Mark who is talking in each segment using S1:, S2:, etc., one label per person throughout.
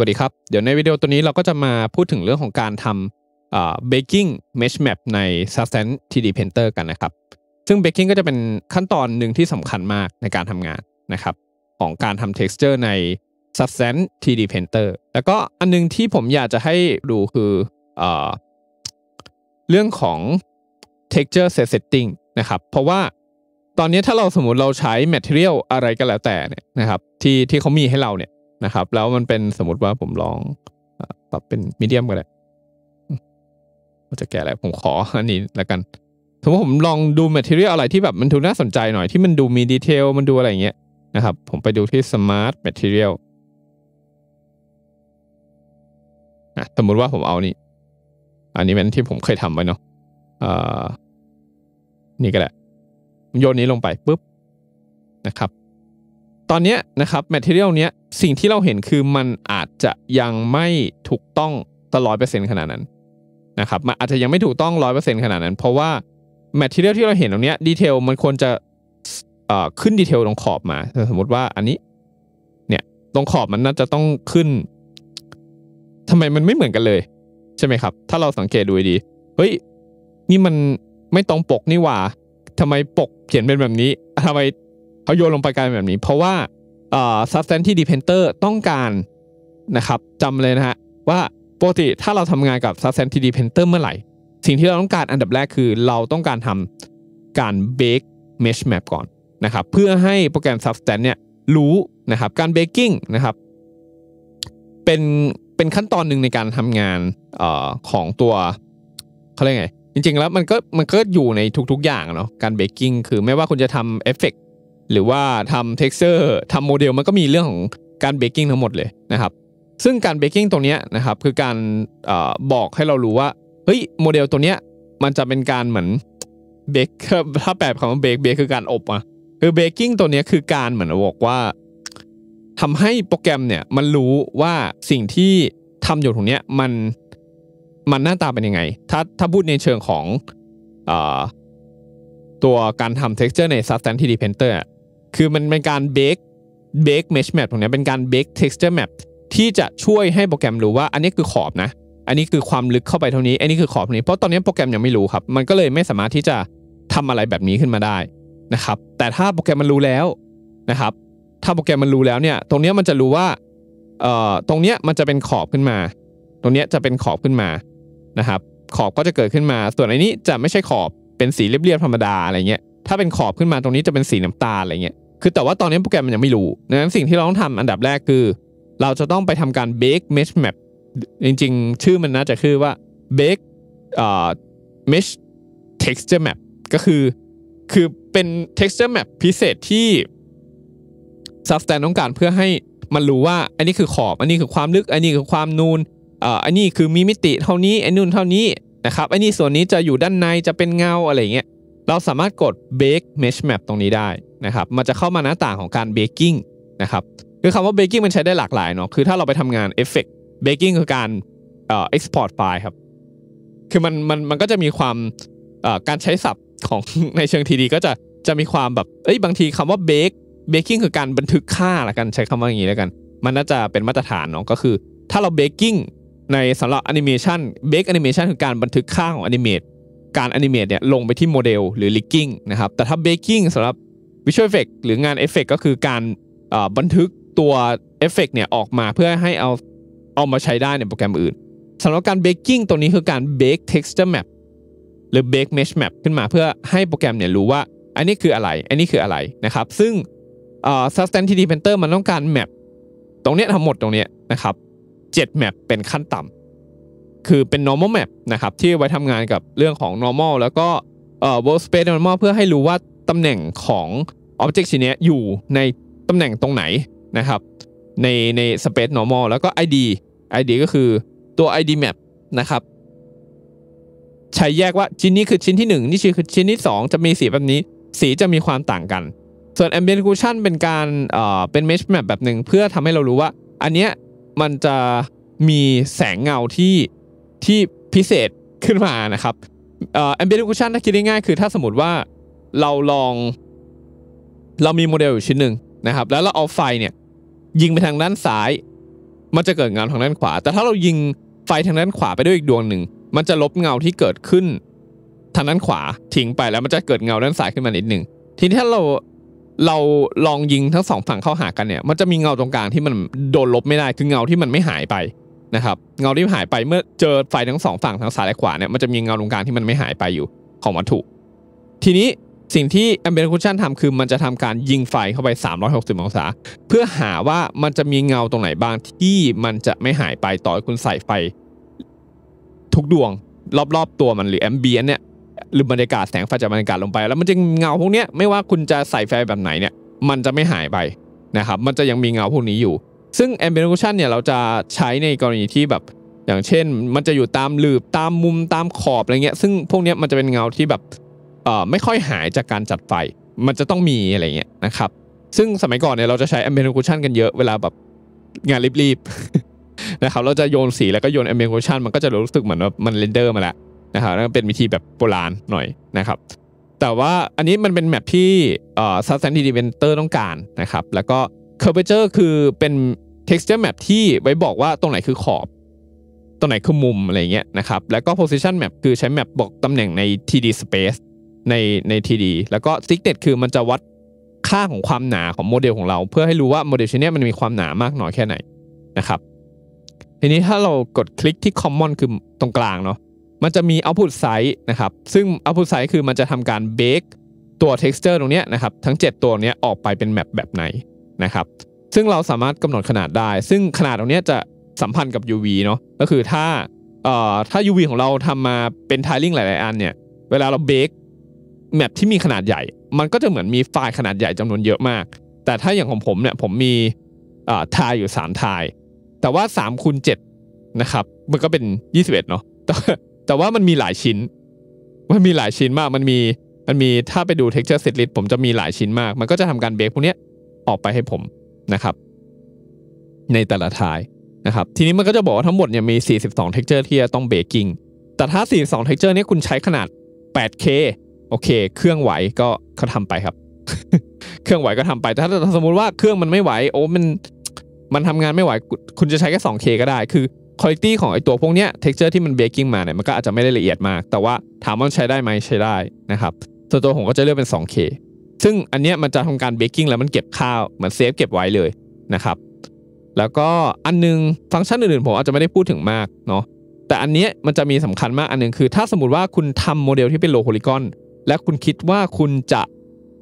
S1: วัสดีครับ เดี๋ยวในวิดีโอตัวนี้เราก็จะมาพูดถึงเรื่องของการทำเบกกิ้งเมชแมปใน Substance 3D Painter กันนะครับ ซึ่งเบกกิ้งก็จะเป็นขั้นตอนหนึ่งที่สำคัญมากในการทำงานนะครับ ของการทำ texture ใน Substance 3D Painter แล้วก็อันนึงที่ผมอยากจะให้ดูคือเอเรื่องของ texture set setting นะครับเพราะว่าตอนนี้ถ้าเราสมมติเราใช้ material อะไรก็แล้วแต่เนี่ยนะครับที่ที่เขามีให้เราเนี่ยนะครับแล้วมันเป็นสมมติว่าผมลองปรับเป็นมีเดียมก็ได้ผมจะแก้อะไรผมขออันนี้แล้วกัน สมมติผมลองดูแมทเทียลอะไรที่แบบมันดูน่าสนใจหน่อยที่มันดูมีดีเทลมันดูอะไรอย่างเงี้ยนะครับ ผมไปดูที่สมา smart ท a t e r i นะสมมติว่าผมเอานี่อันนี้เป็นที่ผมเคยทำไว้เนาะนี่ก็แหละโยนนี้ลงไปปุ๊บนะครับ ตอนนี้นะครับ m a ทเ r ียลเนี้ยสิ่งที่เราเห็นคือมันอาจจะยังไม่ถูกต้องตลอดเปอร์เซ็นต์ขนาดนั้นนะครับ มันอาจจะยังไม่ถูกต้องร้อยเปอร์เซ็นต์ขนาดนั้น เพราะว่าแมทเทียลที่เราเห็นตรงนี้ดีเทลมันควรจะขึ้นดีเทลตรงขอบมา สมมติว่าอันนี้เนี่ย ตรงขอบมันน่าจะต้องขึ้น ทำไมมันไม่เหมือนกันเลย ใช่ไหมครับ ถ้าเราสังเกตดูดีเฮ้ยนี่มันไม่ตรงปกนี่หว่า ทำไมปกเขียนเป็นแบบนี้ทำไมเขาโยนลงไปกลายแบบนี้ เพราะว่า substantive depender ต้องการนะครับจำเลยนะฮะว่าปกติถ้าเราทำงานกับ substantive depender เมื่อไหร่ สิ่งที่เราต้องการอันดับแรกคือเราต้องการทำการ bake mesh map ก่อนนะครับ เพื่อให้โปรแกรม s u b s t a n เนี่ยรู้นะครับการ baking นะครับเป็นเป็นขั้นตอนหนึ่งในการทำงานออของตัวเขาเรียกไงจริง ๆ แล้วมันก็มันก็อยู่ในทุกๆอย่างเนาะการเบกกิ้งคือไม่ว่าคุณจะทำเอฟเฟกต์หรือว่าทำเท็กเซอร์ทำโมเดลมันก็มีเรื่องของการเบกกิ้งทั้งหมดเลยนะครับ ซึ่งการเบกกิ้งตรงนี้นะครับ คือการอบอกให้เรารู้ว่าเฮ้ยโมเดลตัวเนี้ยมันจะเป็นการเหมือนเบกถ้าแปลคำว่าเบกเบกคือการอบอ่ะคือเบกกิ้งตัวนี้คือการเหมือนบอกว่า ทำให้โปรแกรมเนี่ยมันรู้ว่าสิ่งที่ทำอยู่ตรงเนี้ยมันมันหน้าตาเป็นยังไง ถ้าถ้าพูดในเชิงของอตัวการทำเทซ์เจอร์ใน substance ที่ depender คือมันเป็นการเบกเบกเมชแมปตรงนี้เป็นการเบกเท็กซ์เจอร์แมปที่จะช่วยให้โปรแกรมรู้ว่าอันนี้คือขอบนะอันนี้คือความลึกเข้าไปเท่านี้ อันนี้คือขอบนี้ เพราะตอนนี้โปรแกรมยังไม่รู้ครับมันก็เลยไม่สามารถที่จะทำอะไรแบบนี้ขึ้นมาได้นะครับ แต่ถ้าโปรแกรมมันรู้แล้วนะครับ ถ้าโปรแกรมมันรู้แล้วเนี่ยตรงนี้มันจะรู้ว่าเอ่อตรงเนี้ยมันจะเป็นขอบขึ้นมา ตรงเนี้ยจะเป็นขอบขึ้นมานะครับ ขอบก็จะเกิดขึ้นมา ส่วนอันนี้จะไม่ใช่ขอบเป็นสีเรียบๆธรรมดาอะไรเงี้ยถ้าเป็นขอบขึ้นมาตรงนี้จะเป็นสีน้ำตาลอะไรเงี้ย คือแต่ว่าตอนนี้โปรแกรมมันยังไม่รู้ ดังนั้นสิ่งที่เราต้องทำอันดับแรกคือ เราจะต้องไปทำการ bake mesh map จริง ๆ ชื่อมันน่าจะคือว่า bake เอ่อ mesh texture map ก็คือคือเป็น texture map พิเศษที่ substan ต้องการเพื่อให้มันรู้ว่าอันนี้คือขอบอันนี้คือความลึก อันนี้คือความนูนอ่าอันนี้คือมีมิติเท่านี้อันนู่นเท่านี้นะครับอันนี้ส่วนนี้จะอยู่ด้านในจะเป็นเงาอะไรเงี้ยเราสามารถกด bake mesh map ตรงนี้ได้นะครับ มันจะเข้ามาหน้าต่างของการ baking นะครับ คือคำว่า baking มันใช้ได้หลากหลายเนาะ คือถ้าเราไปทำงาน effect baking คือการเอ่อ export ไฟล์ครับ คือมันมันมันก็จะมีความเอ่อการใช้ศัพท์ของในเชิงทีดีก็จะจะมีความแบบ เอ้ยบางทีคำว่า bake baking คือการบันทึกค่าละกันใช้คำว่าอย่างนี้แล้วกัน มันน่าจะเป็นมาตรฐานเนาะก็คือ ถ้าเรา baking ในสำหรับแอนิเมชันเบ k กแอนิเมชันคือการบันทึกค่าของแอนิเมตการแอนิเมตเนี่ยลงไปที่โมเดลหรือลิกกิ้งนะครับ แต่ถ้าเบกกิ้งสำหรับวิชวลเอฟเฟกหรืองานเอฟเฟกก็คือการบันทึกตัวเอฟเฟกเนี่ยออกมาเพื่อให้เอาเอามาใช้ได้ในโปรแกรมอื่นสำหรับการเบกกิ้งตัวนี้คือการเบกเท็กซ์เจอร์แมปหรือเบกเมชแมปขึ้นมาเพื่อให้โปรแกรมเนี่ยรู้ว่าอันนี้คืออะไรอันนี้คืออะไรนะครับซึ่งสแตนทีดทีเพนเตอร์มันต้องการแมปตรงเนี้ยทั้งหมดตรงเนี้ยนะครับเจ็ดแมปเป็นขั้นต่ำคือเป็น normal map นะครับ ที่ไว้ทำงานกับเรื่องของ normal แล้วก็ world space normal เพื่อให้รู้ว่าตำแหน่งของ object ชิ้นนี้อยู่ในตำแหน่งตรงไหนนะครับในใน space normal แล้วก็ id id ก็คือตัว id map นะครับ ใช้แยกว่าชิ้นนี้คือชิ้นที่1นี่คือชิ้นที่ 2 จะมีสีแบบนี้ สีจะมีความต่างกันส่วน ambient o c c l u s i o n เป็นการเอ่อเป็น mesh map แบบหนึ่งเพื่อทำให้เรารู้ว่า อันเนี้ยมันจะมีแสงเงาที่ที่พิเศษขึ้นมานะครับแอมเบียรคูชันถ้าคิดง่ายๆคือถ้าสมมติว่าเราลอง เรามีโมเดลอยู่ชิ้นหนึ่งนะครับ แล้วเราเอาไฟเนี่ยยิงไปทางด้านซ้าย มันจะเกิดเงาทางด้านขวา แต่ถ้าเรายิงไฟทางด้านขวาไปด้วยอีกดวงหนึ่ง มันจะลบเงาที่เกิดขึ้นทางด้านขวาทิ้งไปแล้วมันจะเกิดเงาด้านซ้ายขึ้นมานิดหนึ่งทีนี้ถ้าเราเราลองยิงทั้งสองฝั่งเข้าหากันเนี่ยมันจะมีเงาตรงกลางที่มันโดนลบไม่ได้คือเงาที่มันไม่หายไปนะครับเงาที่หายไปเมื่อเจอไฟทั้งสองฝั่งทั้งซ้ายและขวาเนี่ยมันจะมีเงาตรงกลางที่มันไม่หายไปอยู่ของวัตถุทีนี้สิ่งที่แอมเบรคูชันทำทำคือมันจะทำการยิงไฟเข้าไป 360องศา เพื่อหาว่ามันจะมีเงาตรงไหนบ้างที่มันจะไม่หายไปต่อคุณใส่ไฟทุกดวงรอบๆ ตัวมันหรือแอมเบียนเนี่ยหรือบรรยากาศแสงไฟจากบรรยากาศลงไป แล้วมันจะเงาพวกนี้ไม่ว่าคุณจะใส่ไฟแบบไหนเนี่ยมันจะไม่หายไปนะครับมันจะยังมีเงาพวกนี้อยู่ซึ่ง ambient occlusion เนี่ยเราจะใช้ในกรณีที่แบบอย่างเช่นมันจะอยู่ตามหลืบตามมุมตามขอบอะไรเงี้ยซึ่งพวกนี้มันจะเป็นเงาที่แบบไม่ค่อยหายจากการจัดไฟมันจะต้องมีอะไรเงี้ยนะครับซึ่งสมัยก่อนเนี่ยเราจะใช้ ambient occlusion กันเยอะเวลาแบบงานรีบๆนะครับเราจะโยนสีแล้วก็โยน ambient occlusion มันก็จะรู้สึกเหมือนว่ามันเรนเดอร์มาแล้วนะครับนั่นเป็นวิธีแบบโบราณหน่อยนะครับ แต่ว่าอันนี้มันเป็นแมปที่ซับแซนดีเวนเตอร์ต้องการนะครับ แล้วก็ curvature คือเป็น texture map ที่ไว้บอกว่าตรงไหนคือขอบ ตรงไหนคือมุมอะไรเงี้ยนะครับ แล้วก็ position map คือใช้ map บอกตำแหน่งใน 3D space ในใน 3D แล้วก็ thickness คือมันจะวัดค่าของความหนาของโมเดลของเรา เพื่อให้รู้ว่าโมเดลชิ้นนี้มันมีความหนามากน้อยแค่ไหนนะครับทีนี้ถ้าเรากดคลิกที่ common คือตรงกลางเนาะ มันจะมี output size นะครับซึ่ง output size คือมันจะทำการ bake ตัว texture ตรงนี้นะครับทั้ง 7 ตัวเนี้ยออกไปเป็นแมปแบบไหนนะครับ ซึ่งเราสามารถกำหนดขนาดได้ ซึ่งขนาดตรงนี้จะสัมพันธ์กับ UV เนาะ ก็คือถ้าเอ่อถ้า UV ของเราทำมาเป็นทายลิงหลาย ๆ อันเนี่ย เวลาเราเบรกแมปที่มีขนาดใหญ่ มันก็จะเหมือนมีไฟล์ขนาดใหญ่จำนวนเยอะมาก แต่ถ้าอย่างของผมเนี่ย ผมมีอ่อทายอยู่3ทายแต่ว่า3คูณ7นะครับ มันก็เป็น 21เนาะแต่แต่ว่ามันมีหลายชิ้น มันมีหลายชิ้นมาก มันมี มันมี ถ้าไปดู texture set list ผมจะมีหลายชิ้นมาก มันก็จะทำการเบรกพวกเนี้ยออกไปให้ผมนะครับ ในแต่ละทายนะครับทีนี้มันก็จะบอกว่าทั้งหมดเนี่ยมี 42 texture ที่จะต้องเบรกิ้งแต่ถ้า 42 texture นี้คุณใช้ขนาด 8K โอเค เครื่องไหวก็เขาทำไปครับ เครื่องไหวก็ทำไปแต่ถ้าสมมติว่าเครื่องมันไม่ไหว โอ้มันมันทำงานไม่ไหว คุณจะใช้แค่ 2K ก็ได้คือคุณภาพของไอตัวพวกเนี้ย็กเจอร์ที่มันเบรกิ้งมาเนี่ยมันก็อาจจะไม่ได้ละเอียดมาก แต่ว่าถามว่าใช้ได้ไหมใช้ได้นะครับส่วนตัวผมก็จะเลือกเป็น 2K ซึ่งอันเนี้ยมันจะทำการเบกกิ้งแล้วมันเก็บข้าวเหมือนเซฟเก็บไว้เลยนะครับแล้วก็อันนึง ฟังก์ชันอื่นๆ ผมอาจจะไม่ได้พูดถึงมากเนาะแต่อันเนี้ยมันจะมีสำคัญมากอันนึงคือถ้าสมมติว่าคุณทำโมเดลที่เป็นโลโพลิกอน และคุณคิดว่าคุณจะ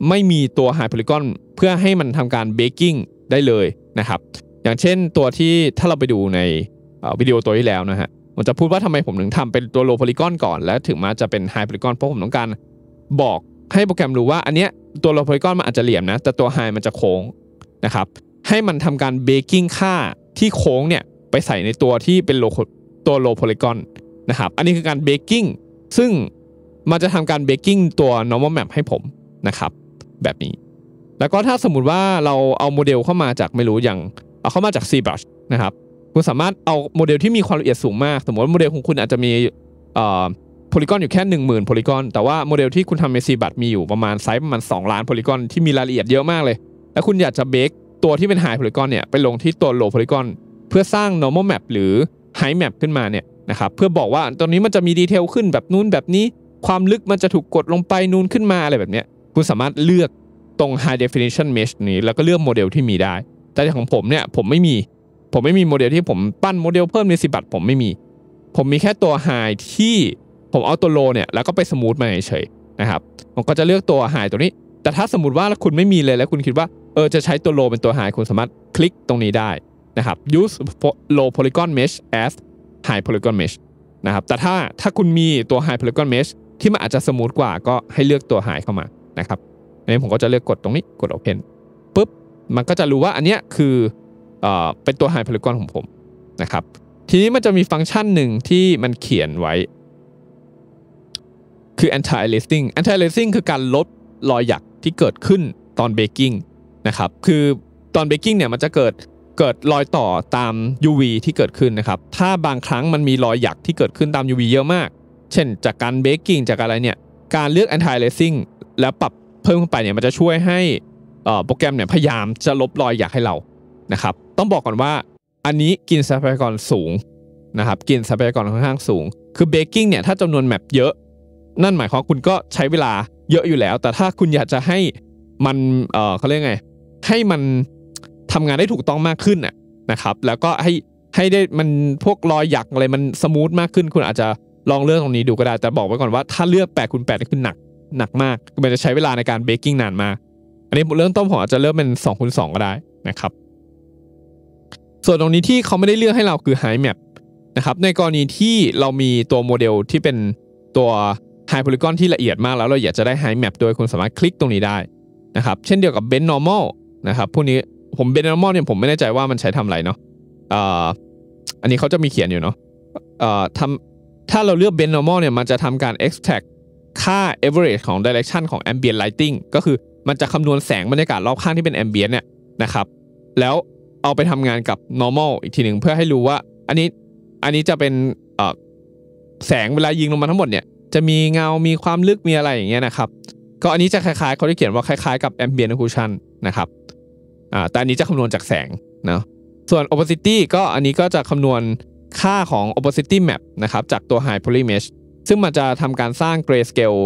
S1: ไม่มีตัวไฮโพลิกอนเพื่อให้มันทำการเบกกิ้งได้เลยนะครับอย่างเช่นตัวที่ถ้าเราไปดูในวิดีโอตัวที่แล้วนะฮะมันจะพูดว่าทำไมผมถึงทำเป็นตัวโลโพลิกอนก่อน แล้วถึงมาจะเป็นไฮโพลิกอนเพราะผมต้องการบอกให้โปรแกรมรู้ว่าอันเนี้ยตัวโลโพลิกอนมันอาจจะเหลี่ยมนะ แต่ตัวไฮมันจะโค้งนะครับ ให้มันทำการเบกกิ้งค่าที่โค้งเนี่ยไปใส่ในตัวที่เป็นโลตัวโลโพลิกอนนะครับอันนี้คือการเบกกิ้งซึ่งมันจะทำการเบกกิ้งตัว normal map ให้ผมนะครับแบบนี้ แล้วก็ถ้าสมมุติว่าเราเอาโมเดลเข้ามาจากไม่รู้อย่าง เอาเข้ามาจาก c b r u s h นะครับ คุณสามารถเอาโมเดลที่มีความละเอียดสูงมาก สมมติว่าโมเดลของคุณอาจจะมีพลิกอนอยู่แค่ 1 0,000โพลิกอน แต่ว่าโมเดลที่คุณทำเมซีบัตมีอยู่ประมาณไซส์ประมาณ2ล้านโพลิกอนที่มีรายละเอียดเยอะมากเลย แล้วคุณอยากจะเบรกตัวที่เป็นไฮโพลิกอนเนี่ยไปลงที่ตัวโลโพลิกอน เพื่อสร้าง normal map หรือ high map ขึ้นมาเนี่ยนะครับเพื่อบอกว่าตอนนี้มันจะมีดีเทลขึ้นแบบนู้นแบบนี้ความลึกมันจะถูกกดลงไป นูนขึ้นมา อะไรแบบเนี้ยคุณสามารถเลือกตรง high definition mesh นี้ แล้วก็เลือกโมเดลที่มีได้แต่ของผมเนี่ยผมไม่มีผมไม่มีโมเดลที่ผมปั้นโมเดลเพิ่มในสิบัตผมไม่มี ผมมีแค่ตัว high ที่ผมเอาตัวโลเนี่ยแล้วก็ไปสมูทมาเฉยนะครับผมก็จะเลือกตัวหายตัวนี้ แต่ถ้าสมมติว่าคุณไม่มีเลยแล้วคุณคิดว่าเออจะใช้ตัวโล เป็นตัวหายคุณสามารถคลิกตรงนี้ได้นะครับ use low polygon mesh as high polygon mesh นะครับแต่ถ้าถ้าคุณมีตัว high polygon mesh ที่มันอาจจะสมูทกว่า ก็ ให้เลือกตัวหายเข้ามานะครับอันนี้ผมก็จะเลือกกดตรงนี้กด open ปุ๊บมันก็จะรู้ว่าอันเนี้ยคือเอ่อเป็นตัว high polygon ของผมนะครับทีนี้มันจะมีฟังก์ชันหนึ่งที่มันเขียนไว้คือ anti aliasing anti aliasing คือการลดรอยหยักที่เกิดขึ้นตอนเบกกิ้งนะครับ คือตอนเบกกิ้งเนี่ยมันจะเกิดเกิดรอยต่อตาม UV ที่เกิดขึ้นนะครับ ถ้าบางครั้งมันมีรอยหยักที่เกิดขึ้นตาม UV เยอะมาก เช่นจากการเบกกิ้งจากอะไรเนี่ย การเลือก anti aliasing แล้วปรับเพิ่มขึ้นไปเนี่ยมันจะช่วยให้โปรแกรมเนี่ยพยายามจะลบรอยหยักให้เรา นะครับ ต้องบอกก่อนว่าอันนี้กินทรัพยากรสูงนะครับ กินทรัพยากรค่อนข้างสูง คือเบกกิ้งเนี่ยถ้าจำนวนแมปเยอะนั่น หมายความคุณก็ใช้เวลาเยอะอยู่แล้ว แต่ถ้าคุณอยากจะให้มันเออเขาเรียกไงให้มันทำงานได้ถูกต้องมากขึ้นนะครับแล้วก็ให้ให้ได้มันพวกรอยหยักอะไรมันสมูทมากขึ้น คุณอาจจะลองเลือกตรงนี้ดูก็ได้ แต่บอกไว้ก่อนว่า ถ้าเลือก8คูณแปดนี่คือหนักหนักมากมันจะใช้เวลาในการเบกกิ้งนานมากอันนี้เริ่มต้นผมอาจจะเริ่มเป็น2คูณสก็ได้นะครับ ส่วนตรงนี้ที่เขาไม่ได้เลือกให้เราคือ High Map นะครับ ในกรณีที่เรามีตัวโมเดลที่เป็นตัวไฮโพลีกอนที่ละเอียดมากแล้วเราอยากจะได้ไฮแมปโดยคุณสามารถคลิกตรงนี้ได้นะครับเช่นเดียวกับเบนนอร์มอลนะครับพวกนี้ผมเบนนอร์มอลเนี่ยผมไม่แน่ใจว่ามันใช้ทำอะไรเนาะอันนี้เขาจะมีเขียนอยู่เนาะทำถ้าเราเลือกเบนนอร์มอลเนี่ยมันจะทำการ extract ค่า average ของ direction ของ ambient lighting ก็คือมันจะคำนวณแสงบรรยากาศรอบข้างที่เป็น ambient เนี่ยนะครับแล้วเอาไปทำงานกับ normal อีกทีหนึ่งเพื่อให้รู้ว่าอันนี้อันนี้จะเป็นแสงเวลายิงลงมาทั้งหมดเนี่ยจะมีเงา มีความลึก มีอะไรอย่างเงี้ยนะครับ ก็อันนี้จะคล้ายๆเขาได้เขียนว่าคล้ายๆกับ ambient occlusion นะครับ อ่า แต่อันนี้จะคำนวณจากแสง เนาะ ส่วน opacity ก็อันนี้ก็จะคำนวณค่าของ opacity map นะครับจากตัว high poly mesh ซึ่งมันจะทำการสร้าง gray scale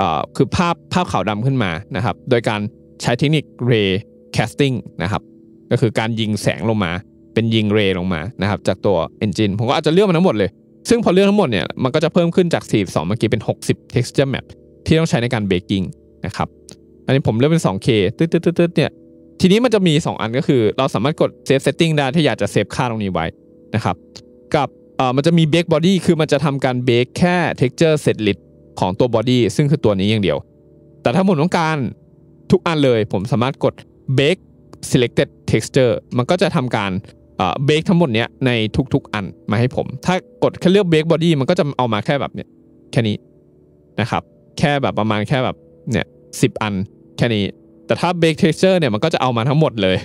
S1: อ่าคือภาพภาพขาวดำขึ้นมา นะครับ โดยการใช้เทคนิค ray casting นะครับ ก็คือการยิงแสงลงมา เป็นยิงเรย์ลงมา นะครับจากตัว engine ผมก็อาจจะเลือกมันทั้งหมดเลยซึ่งพอเรื่องทั้งหมดเนี่ยมันก็จะเพิ่มขึ้นจาก 42 เมื่อกี้เป็น 60 texture map ที่ต้องใช้ในการเบกกิ้งนะครับอันนี้ผมเลือกเป็น 2K ตึ๊ดตึ๊ดตึ๊ดเนี่ย ทีนี้มันจะมี 2 อันก็คือเราสามารถกด save setting ได้ถ้าอยากจะเซฟค่าตรงนี้ไว้นะครับ กับเอ่อมันจะมี bake body คือมันจะทำการเบกแค่ texture set l i d ของตัว body ซึ่งคือตัวนี้อย่างเดียว แต่ถ้าผมต้องการทุกอันเลยผมสามารถกด bake selected texture มันก็จะทำการเบรกทั้งหมดเนี้ยในทุกๆอันมาให้ผม ถ้ากดแค่เลือกเบรกบอดี้มันก็จะเอามาแค่แบบเนี้ยแค่นี้นะครับแค่แบบประมาณแค่แบบเนี่ยสิอันแค่นี้แต่ถ้าเบรกเท็กซ์เจอร์เนี่ยมันก็จะเอามาทั้งหมดเลย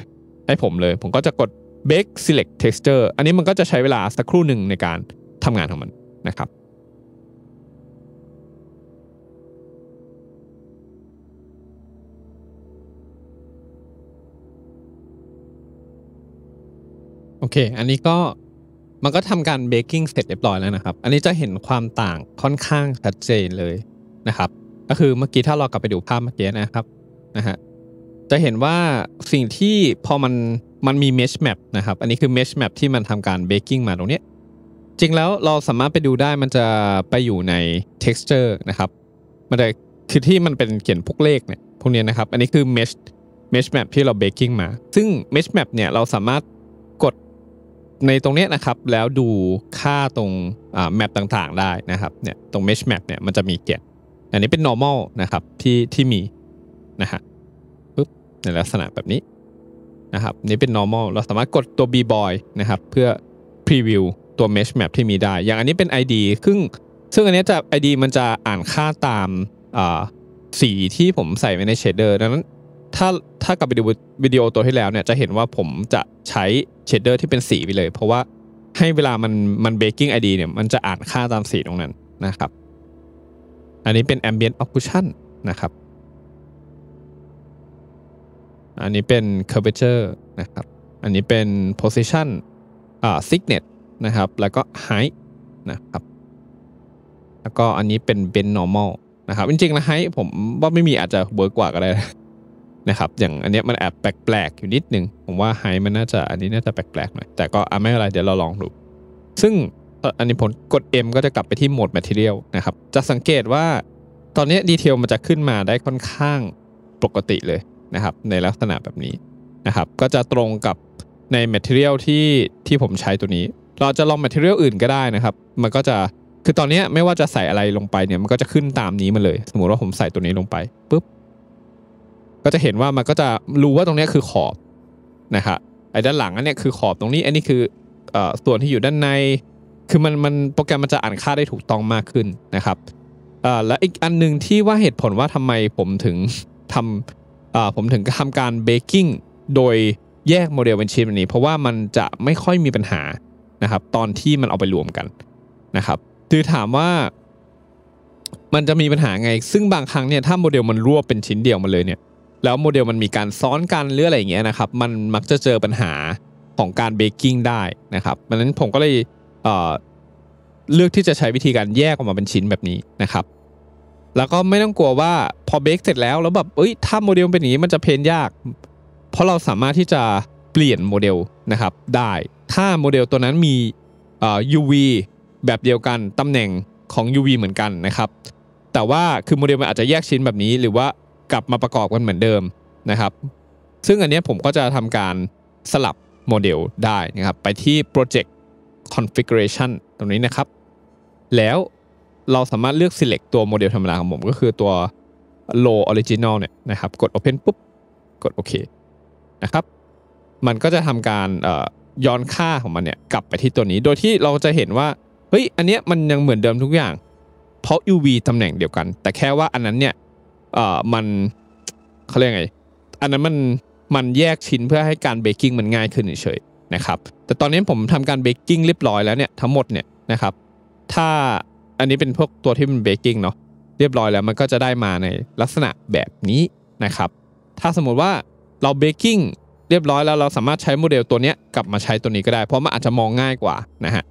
S1: ให้ผมเลย ผมก็จะกด bake select texture อันนี้มันก็จะใช้เวลาสักครู่หนึ่งในการทำงานของมันนะครับโอเค อันนี้ก็มันก็ทำการเบกกิ้งเสร็จเรียบร้อยแล้วนะครับ อันนี้จะเห็นความต่างค่อนข้างชัดเจนเลยนะครับ ก็คือเมื่อกี้ ถ้าเรากลับไปดูภาพเมื่อกี้นะครับนะฮะ จะเห็นว่าสิ่งที่พอมันมันมีเมชแมปนะครับ อันนี้คือเมชแมปที่มันทำการเบกกิ้งมาตรงนี้ จริงแล้วเราสามารถไปดูได้มันจะไปอยู่ใน texture นะครับมันจะคือที่มันเป็นเขียนพวกเลขเนี่ยพวกนี้นะครับ อันนี้คือเมชเมชแมปที่เราเบกกิ้งมา ซึ่งเมชแมปเนี่ยเราสามารถในตรงนี้นะครับแล้วดูค่าตรงแมปต่างๆได้นะครับเนี่ยตรง mesh map เนี่ยมันจะมีเกตอันนี้เป็น normal นะครับที่ที่มีนะฮะปุ๊บในลักษณะแบบนี้นะครับนี่เป็น normal เราสามารถกดตัว b boy นะครับเพื่อ preview ตัว mesh map ที่มีได้ อย่างอันนี้เป็น id ซึ่งซึ่งอันนี้จะ id มันจะอ่านค่าตามสีที่ผมใส่ไว้ในเช a เ e อร์ดังนั้นถ้าถ้ากลับไปดูวิดีโอตัวที่แล้วเนี่ยจะเห็นว่าผมจะใช้เชดเดอร์ที่เป็นสีไปเลย เพราะว่าให้เวลามันมันเบกกิ้งไอดีเนี่ยมันจะอ่านค่าตามสีตรงนั้นนะครับ อันนี้เป็น Ambient Occlusion นะครับ อันนี้เป็น Curvature นะครับ อันนี้เป็น Position อ่า Signet นะครับ แล้วก็ Height นะครับ แล้วก็อันนี้เป็น Bend Normal นะครับ จริงๆนะไฮผมว่าไม่มีอาจจะเวิร์กกว่าก็ได้นะครับอย่างอันนี้มันแอบแปลกๆ อยู่นิดนึงผมว่าไฮมันน่าจะอันนี้น่าจะแปลกๆหน่อยแต่ก็อ่ไม่เป็นไร เดี๋ยวเราลองดูซึ่งอันนี้ผลกด M ก็จะกลับไปที่โหมด Material นะครับ จะสังเกตว่าตอนนี้ดีเทลมันจะขึ้นมาได้ค่อนข้างปกติเลยนะครับในลักษณะแบบนี้นะครับก็จะตรงกับใน Material ที่ที่ผมใช้ตัวนี้ เราจะลอง Material อื่นก็ได้นะครับมันก็จะคือตอนนี้ไม่ว่าจะใส่อะไรลงไปเนี่ยมันก็จะขึ้นตามนี้มาเลย สมมติว่าผมใส่ตัวนี้ลงไปปุ๊บก็จะเห็นว่ามันก็จะรู้ว่าตรงนี้คือขอบนะครับไอ้ด้านหลังอันนี้คือขอบตรงนี้อันนี้คือส่วนที่อยู่ด้านในคือมันมันโปรแกรมมันจะอ่านค่าได้ถูกต้องมากขึ้นนะครับและอีกอันหนึ่งที่ว่าเหตุผลว่าทำไมผมถึงทำผมถึงทำการเบกกิ้งโดยแยกโมเดลเป็นชิ้นแบบนี้ เพราะว่ามันจะไม่ค่อยมีปัญหานะครับตอนที่มันเอาไปรวมกันนะครับคือถามว่ามันจะมีปัญหาไง ซึ่งบางครั้งเนี่ยถ้าโมเดลมันรวบเป็นชิ้นเดียวมาเลยเนี่ยแล้วโมเดลมันมีการซ้อนกันหรืออะไรอย่างเงี้ยนะครับมันมักจะเจอปัญหาของการเบกกิ้งได้นะครับดังนั้นผมก็เลยเเลือกที่จะใช้วิธีการแยกออกมาเป็นชิ้นแบบนี้นะครับ แล้วก็ไม่ต้องกลัวว่าพอเบกเสร็จแล้วแล้วแบบเอ้ยถ้าโมเดลเป็นอย่างนี้มันจะเพนยากเพราะเราสามารถที่จะเปลี่ยนโมเดลนะครับได้ ถ้าโมเดลตัวนั้นมี UV แบบเดียวกันตำแหน่งของ UV เหมือนกันนะครับแต่ว่าคือโมเดลมันอาจจะแยกชิ้นแบบนี้หรือว่ากลับมาประกอบกันเหมือนเดิมนะครับ ซึ่งอันนี้ผมก็จะทำการสลับโมเดลได้นะครับไปที่ Project Configuration ตรงนี้นะครับ แล้วเราสามารถเลือก select ตัวโมเดลธรรมดาของผมก็คือตัว low original เนี่ยนะครับกด open ปุ๊บกดโอเคนะครับ มันก็จะทำการย้อนค่าของมันเนี่ยกลับไปที่ตัวนี้ โดยที่เราจะเห็นว่าเฮ้ยอันเนี้ยมันยังเหมือนเดิมทุกอย่าง เพราะ UV ตำแหน่งเดียวกัน แต่แค่ว่าอันนั้นเนี่ยเอ่อมันเขาเรียกไงอันนั้นมันมันแยกชิ้นเพื่อให้การเบกกิ้งมันง่ายขึ้นเฉยๆนะครับแต่ตอนนี้ผมทำการเบกกิ้งเรียบร้อยแล้วเนี่ยทั้งหมดเนี่ยนะครับ ถ้าอันนี้เป็นพวกตัวที่มันเบกกิ้งเนาะเรียบร้อยแล้วมันก็จะได้มาในลักษณะแบบนี้นะครับ ถ้าสมมติว่าเราเบกกิ้งเรียบร้อยแล้วเราสามารถใช้โมเดลตัวนี้กลับมาใช้ตัวนี้ก็ได้ เพราะมันอาจจะมองง่ายกว่านะฮะ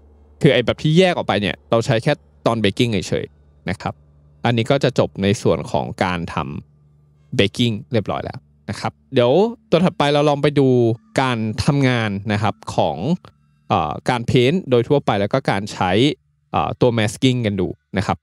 S1: คือไอ้แบบที่แยกออกไปเนี่ยเราใช้แค่ตอนเบกกิ้งเฉยๆนะครับอันนี้ก็จะจบในส่วนของการทำเบกกิ้งเรียบร้อยแล้วนะครับ เดี๋ยวตัวถัดไปเราลองไปดูการทำงานนะครับของอการเพ้นโดยทั่วไปแล้วก็การใช้ตัวแมสกิ้งกันดูนะครับ